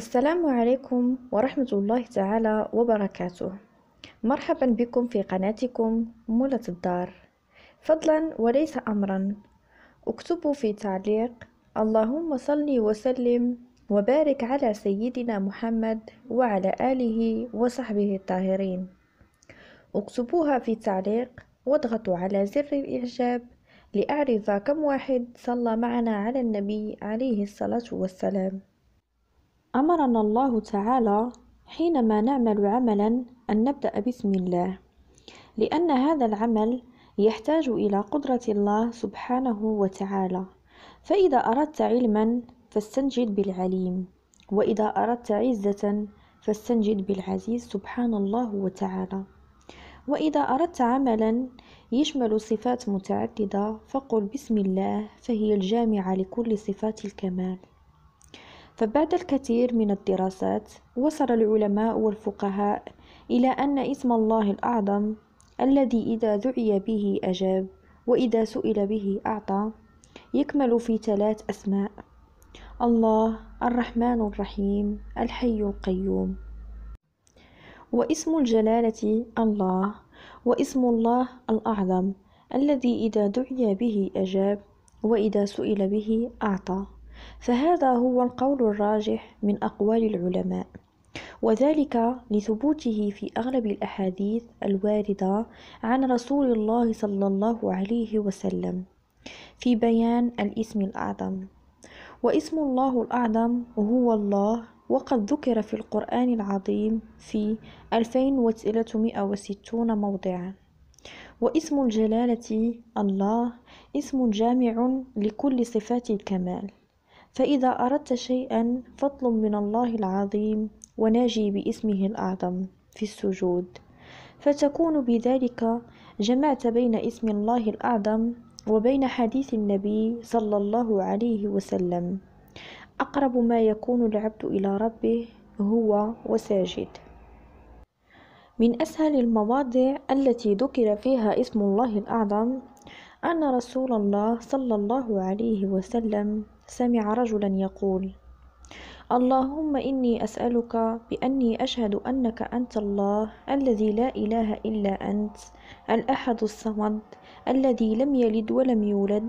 السلام عليكم ورحمة الله تعالى وبركاته مرحبا بكم في قناتكم مولة الدار فضلا وليس أمرا اكتبوا في تعليق اللهم صل وسلم وبارك على سيدنا محمد وعلى آله وصحبه الطاهرين اكتبوها في تعليق واضغطوا على زر الإعجاب لأعرف كم واحد صلى معنا على النبي عليه الصلاة والسلام أمرنا الله تعالى حينما نعمل عملا أن نبدأ بسم الله لأن هذا العمل يحتاج إلى قدرة الله سبحانه وتعالى فإذا أردت علما فاستنجد بالعليم وإذا أردت عزة فاستنجد بالعزيز سبحان الله وتعالى وإذا أردت عملا يشمل صفات متعددة فقل بسم الله فهي الجامعة لكل صفات الكمال فبعد الكثير من الدراسات وصل العلماء والفقهاء إلى أن اسم الله الأعظم الذي إذا دعي به أجاب وإذا سئل به أعطى يكمل في ثلاث أسماء الله الرحمن الرحيم الحي القيوم واسم الجلالة الله واسم الله الأعظم الذي إذا دعي به أجاب وإذا سئل به أعطى فهذا هو القول الراجح من أقوال العلماء وذلك لثبوته في أغلب الأحاديث الواردة عن رسول الله صلى الله عليه وسلم في بيان الاسم الأعظم واسم الله الأعظم هو الله وقد ذكر في القرآن العظيم في 2360 موضعا واسم الجلالة الله اسم جامع لكل صفات الكمال فإذا أردت شيئا فاطلب من الله العظيم وناجي باسمه الأعظم في السجود فتكون بذلك جمعت بين اسم الله الأعظم وبين حديث النبي صلى الله عليه وسلم أقرب ما يكون العبد إلى ربه هو وساجد من أسهل المواضع التي ذكر فيها اسم الله الأعظم أن رسول الله صلى الله عليه وسلم سمع رجلا يقول اللهم إني أسألك بأني أشهد أنك أنت الله الذي لا إله إلا أنت الأحد الصمد الذي لم يلد ولم يولد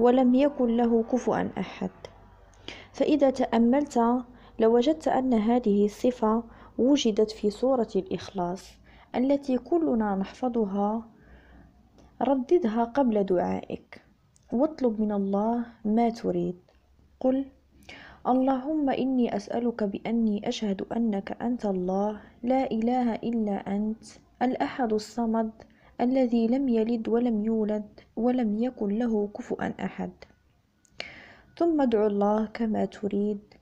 ولم يكن له كفؤا أحد فإذا تأملت لوجدت أن هذه الصفة وجدت في سورة الإخلاص التي كلنا نحفظها رددها قبل دعائك واطلب من الله ما تريد قل اللهم إني أسألك بأني أشهد أنك أنت الله لا إله إلا أنت الأحد الصمد الذي لم يلد ولم يولد ولم يكن له كفؤا أحد ثم ادعو الله كما تريد